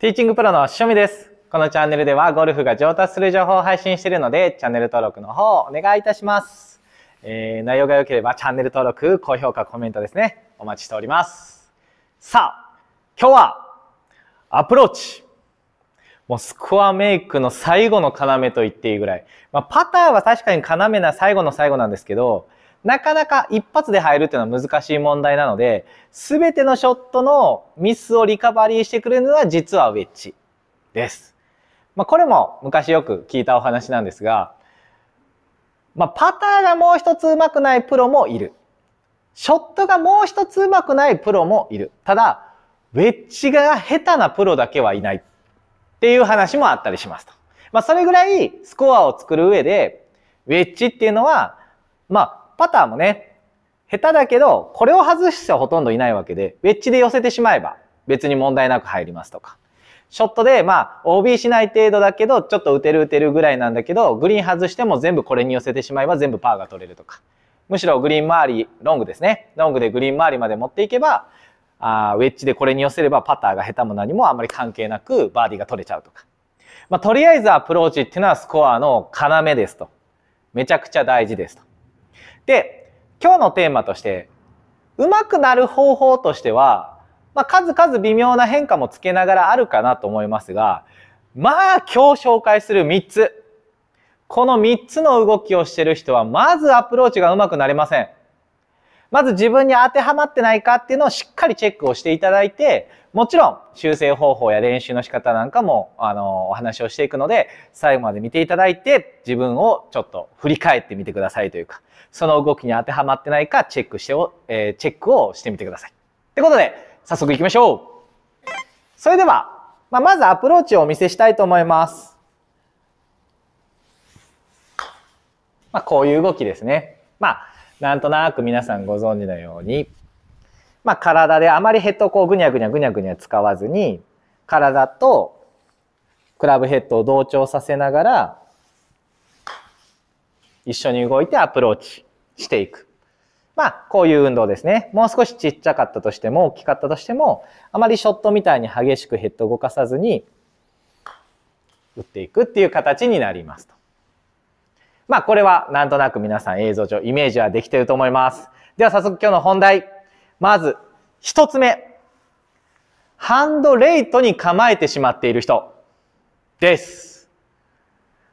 ティーチングプロのしおみです。このチャンネルではゴルフが上達する情報を配信しているので、チャンネル登録の方お願いいたします。えー、内容が良ければチャンネル登録、高評価、コメントですね。お待ちしております。さあ、今日はアプローチ。もうスコアメイクの最後の要と言っていいぐらい。まあ、パターは確かに要な最後の最後なんですけど、なかなか一発で入るっていうのは難しい問題なので、すべてのショットのミスをリカバリーしてくれるのは実はウェッジです。まあ、これも昔よく聞いたお話なんですが、まあ、パターがもう一つ上手くないプロもいる。ショットがもう一つ上手くないプロもいる。ただ、ウェッジが下手なプロだけはいないっていう話もあったりしますと。まあ、それぐらいスコアを作る上で、ウェッジっていうのは、まあ、パターもね、下手だけど、これを外す人はほとんどいないわけで、ウェッジで寄せてしまえば別に問題なく入りますとか。ショットで、まあ、OB しない程度だけど、ちょっと打てる打てるぐらいなんだけど、グリーン外しても全部これに寄せてしまえば全部パーが取れるとか。むしろグリーン周り、ロングですね。ロングでグリーン周りまで持っていけば、あウェッジでこれに寄せればパターが下手も何もあんまり関係なくバーディーが取れちゃうとか。まあ、とりあえずアプローチっていうのはスコアの要ですと。めちゃくちゃ大事ですと。で、今日のテーマとして、うまくなる方法としては、まあ、数々微妙な変化もつけながらあるかなと思いますが、まあ今日紹介する3つ。この3つの動きをしてる人は、まずアプローチがうまくなれません。まず自分に当てはまってないかっていうのをしっかりチェックをしていただいて、もちろん修正方法や練習の仕方なんかも、あの、お話をしていくので、最後まで見ていただいて、自分をちょっと振り返ってみてくださいというか、その動きに当てはまってないかチェックしてを、えー、チェックをしてみてください。ってことで、早速行きましょうそれでは、まあ、まずアプローチをお見せしたいと思います。まあ、こういう動きですね。まあなんとなく皆さんご存知のように、まあ、体であまりヘッドをこうぐにゃぐにゃぐにゃぐにゃ使わずに体とクラブヘッドを同調させながら一緒に動いてアプローチしていく。まあ、こういう運動ですね。もう少しちっちゃかったとしても、大きかったとしても、あまりショットみたいに激しくヘッドを動かさずに、打っていくっていう形になりますと。まあ、これはなんとなく皆さん映像上イメージはできてると思います。では早速今日の本題。まず、一つ目。ハンドレイトに構えてしまっている人です。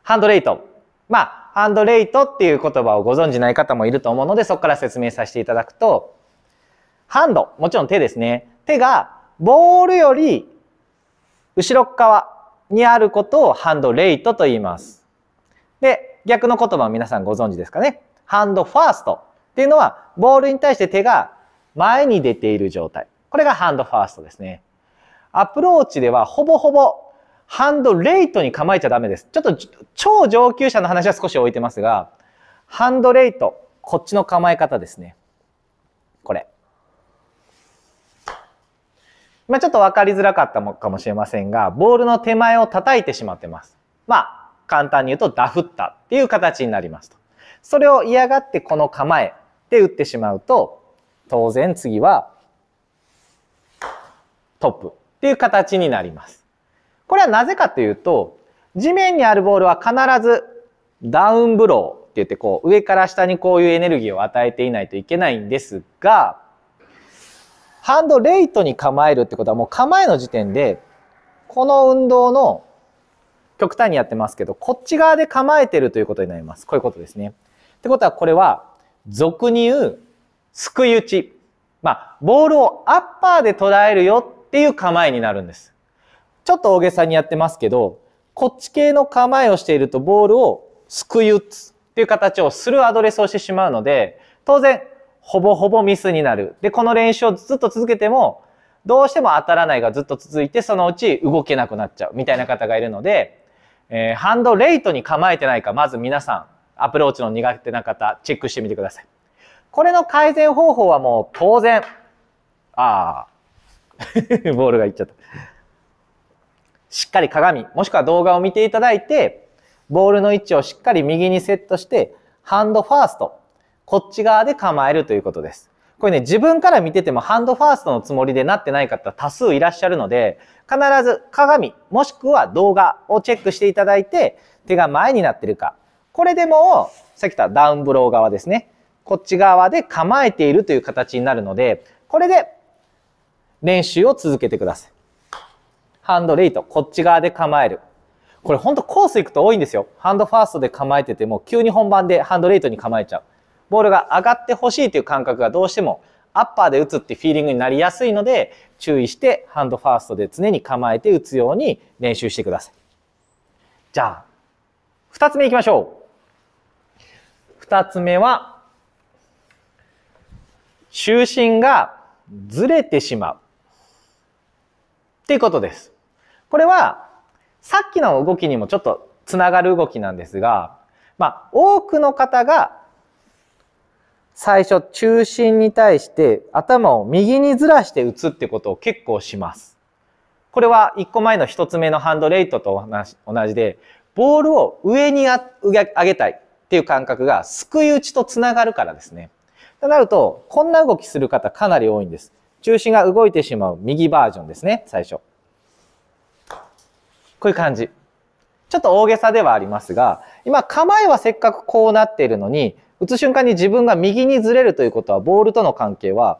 ハンドレイト。まあ、ハンドレイトっていう言葉をご存じない方もいると思うので、そこから説明させていただくと、ハンド、もちろん手ですね。手がボールより後ろ側にあることをハンドレイトと言います。で、逆の言葉皆さんご存知ですかね。ハンドファーストっていうのは、ボールに対して手が前に出ている状態。これがハンドファーストですね。アプローチではほぼほぼハンドレイトに構えちゃダメです。ちょっと超上級者の話は少し置いてますが、ハンドレイト、こっちの構え方ですね。これ。まあ、ちょっとわかりづらかったかもしれませんが、ボールの手前を叩いてしまってます。まあ、簡単に言うとダフったっていう形になりますと。それを嫌がってこの構えで打ってしまうと、当然次はトップっていう形になります。これはなぜかというと、地面にあるボールは必ずダウンブローって言ってこう上から下にこういうエネルギーを与えていないといけないんですが、ハンドレイトに構えるってことはもう構えの時点で、この運動の極端にやってますけど、こっち側で構えてるということになります。こういうことですね。ってことは、これは、俗に言う、すくい打ち。まあ、ボールをアッパーで捉えるよっていう構えになるんです。ちょっと大げさにやってますけど、こっち系の構えをしているとボールをすくい打つっていう形をするアドレスをしてしまうので、当然、ほぼほぼミスになる。で、この練習をずっと続けても、どうしても当たらないがずっと続いて、そのうち動けなくなっちゃうみたいな方がいるので、えー、ハンドレイトに構えてないか、まず皆さん、アプローチの苦手な方、チェックしてみてください。これの改善方法はもう当然、ああ、ボールがいっちゃった。しっかり鏡、もしくは動画を見ていただいて、ボールの位置をしっかり右にセットして、ハンドファースト、こっち側で構えるということです。これね、自分から見ててもハンドファーストのつもりでなってない方多数いらっしゃるので、必ず鏡、もしくは動画をチェックしていただいて、手が前になってるか。これでも、さっき言ったダウンブロー側ですね。こっち側で構えているという形になるので、これで練習を続けてください。ハンドレイト、こっち側で構える。これほんとコース行くと多いんですよ。ハンドファーストで構えてても、急に本番でハンドレイトに構えちゃう。ボールが上がってほしいという感覚がどうしてもアッパーで打つってフィーリングになりやすいので注意してハンドファーストで常に構えて打つように練習してください。じゃあ二つ目いきましょう。二つ目は中心がずれてしまうっていうことです。これはさっきの動きにもちょっとつながる動きなんですが、まあ、多くの方が最初中心に対して頭を右にずらして打つってことを結構します。これは1個前の1つ目のハンドレイトと同じで、ボールを上に上げたいっていう感覚がすくい打ちとつながるからですね。となると、こんな動きする方かなり多いんです。中心が動いてしまう右バージョンですね、最初。こういう感じ。ちょっと大げさではありますが、今構えはせっかくこうなっているのに、打つ瞬間に自分が右にずれるということは、ボールとの関係は、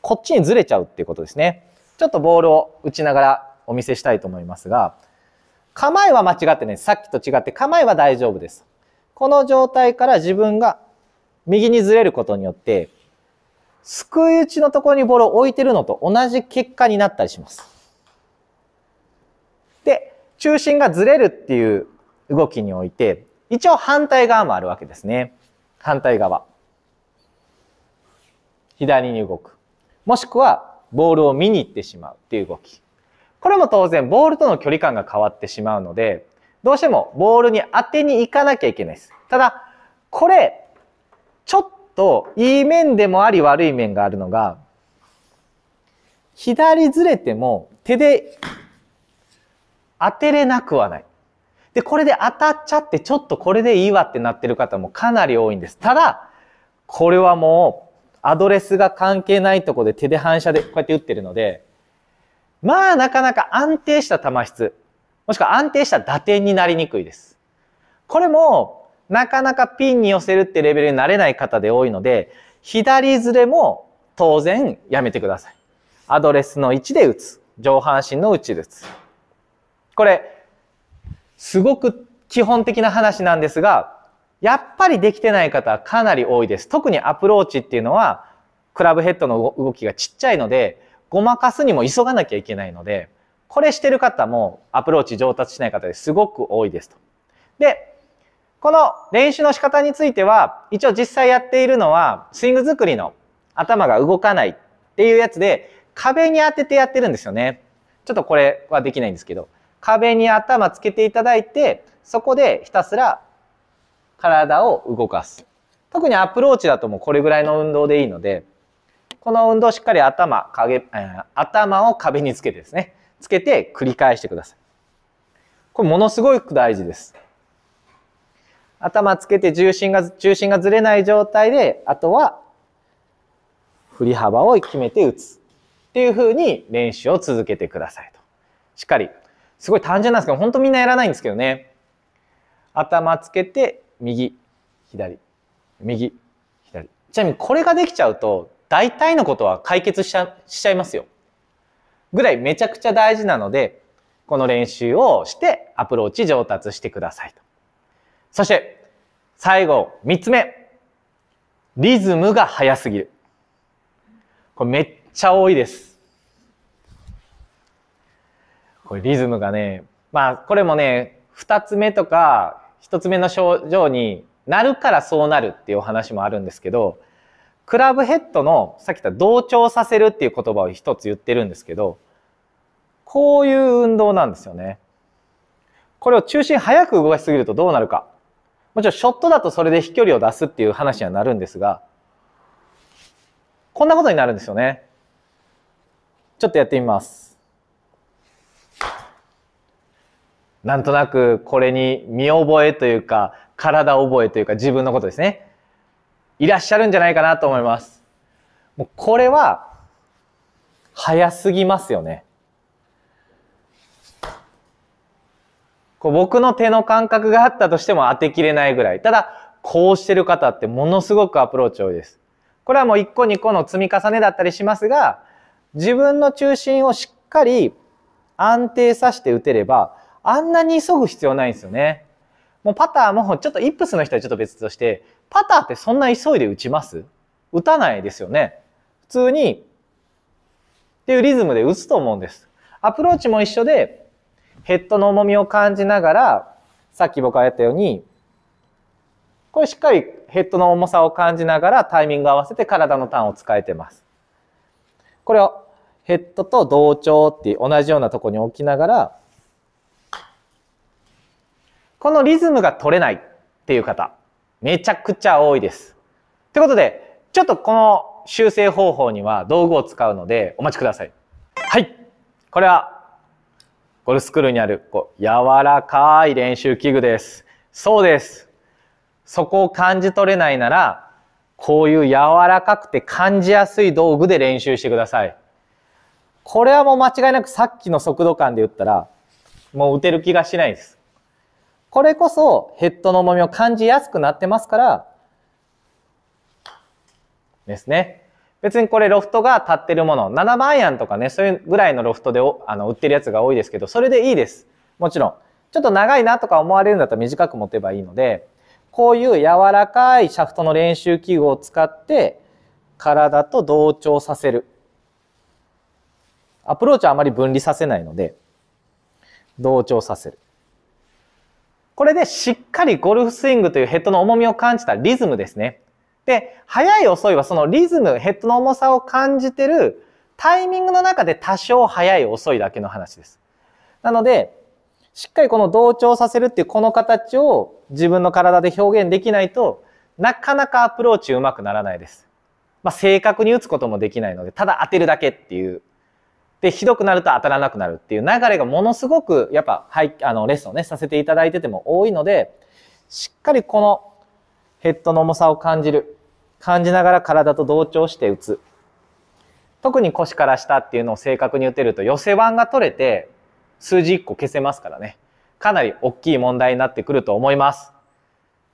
こっちにずれちゃうっていうことですね。ちょっとボールを打ちながらお見せしたいと思いますが、構えは間違ってね、さっきと違って構えは大丈夫です。この状態から自分が右にずれることによって、すくい打ちのところにボールを置いてるのと同じ結果になったりします。で、中心がずれるっていう動きにおいて、一応反対側もあるわけですね。反対側、左に動く。もしくは、ボールを見に行ってしまうっていう動き。これも当然、ボールとの距離感が変わってしまうので、どうしてもボールに当てに行かなきゃいけないです。ただ、これ、ちょっといい面でもあり悪い面があるのが、左ずれても手で当てれなくはない。で、これで当たっちゃって、ちょっとこれでいいわってなってる方もかなり多いんです。ただ、これはもう、アドレスが関係ないとこで手で反射でこうやって打ってるので、まあ、なかなか安定した球質、もしくは安定した打点になりにくいです。これも、なかなかピンに寄せるってレベルになれない方で多いので、左ズれも当然やめてください。アドレスの位置で打つ。上半身の位置で打つ。これ、すごく基本的な話なんですが、やっぱりできてない方はかなり多いです。特にアプローチっていうのは、クラブヘッドの動きがちっちゃいので、ごまかすにも急がなきゃいけないので、これしてる方もアプローチ上達しない方ですごく多いですと。で、この練習の仕方については、一応実際やっているのは、スイング作りの頭が動かないっていうやつで、壁に当ててやってるんですよね。ちょっとこれはできないんですけど。壁に頭つけていただいて、そこでひたすら体を動かす。特にアプローチだともうこれぐらいの運動でいいので、この運動しっかり頭、影、頭を壁につけてですね、つけて繰り返してください。これものすごく大事です。頭つけて重心が、重心がずれない状態で、あとは振り幅を決めて打つっていう風に練習を続けてくださいと。しっかりすごい単純なんですけど、本当みんなやらないんですけどね。頭つけて、右、左、右、左。ちなみにこれができちゃうと、大体のことは解決しちゃしちゃいますよ。ぐらいめちゃくちゃ大事なので、この練習をしてアプローチ上達してくださいと。そして、最後、三つ目。リズムが速すぎる。これめっちゃ多いです。これリズムがね、まあこれもね、2つ目とか1つ目の症状になるからそうなるっていうお話もあるんですけど、クラブヘッドのさっき言った同調させるっていう言葉を一つ言ってるんですけど、こういう運動なんですよね。これを中心早く動かしすぎるとどうなるか。もちろんショットだとそれで飛距離を出すっていう話にはなるんですが、こんなことになるんですよね。ちょっとやってみます。なんとなくこれに見覚えというか、体覚えというか自分のことですね。いらっしゃるんじゃないかなと思います。もうこれは、早すぎますよね。こう僕の手の感覚があったとしても当てきれないぐらい。ただ、こうしてる方ってものすごくアプローチ多いです。これはもう1個2個の積み重ねだったりしますが、自分の中心をしっかり安定させて打てれば、あんなに急ぐ必要ないんですよね。もうパターもちょっとイップスの人はちょっと別として、パターってそんな急いで打ちます打たないですよね。普通に、っていうリズムで打つと思うんです。アプローチも一緒で、ヘッドの重みを感じながら、さっき僕がやったように、これしっかりヘッドの重さを感じながらタイミング合わせて体のターンを使えてます。これをヘッドと同調って同じようなとこに置きながら、このリズムが取れないっていう方、めちゃくちゃ多いです。ということで、ちょっとこの修正方法には道具を使うのでお待ちください。はい。これは、ゴルフスクールにあるこう柔らかい練習器具です。そうです。そこを感じ取れないなら、こういう柔らかくて感じやすい道具で練習してください。これはもう間違いなくさっきの速度感で打ったら、もう打てる気がしないです。これこそヘッドの重みを感じやすくなってますから、ですね。別にこれロフトが立ってるもの、7万円とかね、そういうぐらいのロフトであの売ってるやつが多いですけど、それでいいです。もちろん。ちょっと長いなとか思われるんだったら短く持てばいいので、こういう柔らかいシャフトの練習器具を使って体と同調させる。アプローチはあまり分離させないので、同調させる。これでしっかりゴルフスイングというヘッドの重みを感じたリズムですね。で、速い遅いはそのリズム、ヘッドの重さを感じてるタイミングの中で多少速い遅いだけの話です。なので、しっかりこの同調させるっていうこの形を自分の体で表現できないとなかなかアプローチうまくならないです。まあ、正確に打つこともできないので、ただ当てるだけっていうで、ひどくなると当たらなくなるっていう流れがものすごく、やっぱ、はい、あの、レッスンをね、させていただいてても多いので、しっかりこのヘッドの重さを感じる。感じながら体と同調して打つ。特に腰から下っていうのを正確に打てると寄せ腕が取れて数字1個消せますからね。かなり大きい問題になってくると思います。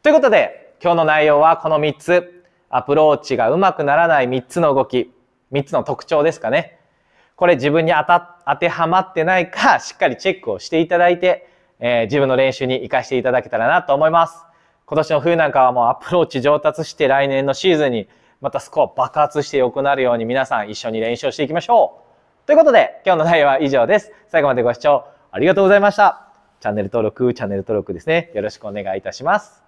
ということで、今日の内容はこの3つ。アプローチがうまくならない3つの動き、3つの特徴ですかね。これ自分に当た当てはまってないか、しっかりチェックをしていただいて、えー、自分の練習に活かしていただけたらなと思います。今年の冬なんかはもうアプローチ上達して来年のシーズンにまたスコア爆発して良くなるように皆さん一緒に練習をしていきましょう。ということで今日の内容は以上です。最後までご視聴ありがとうございました。チャンネル登録、チャンネル登録ですね。よろしくお願いいたします。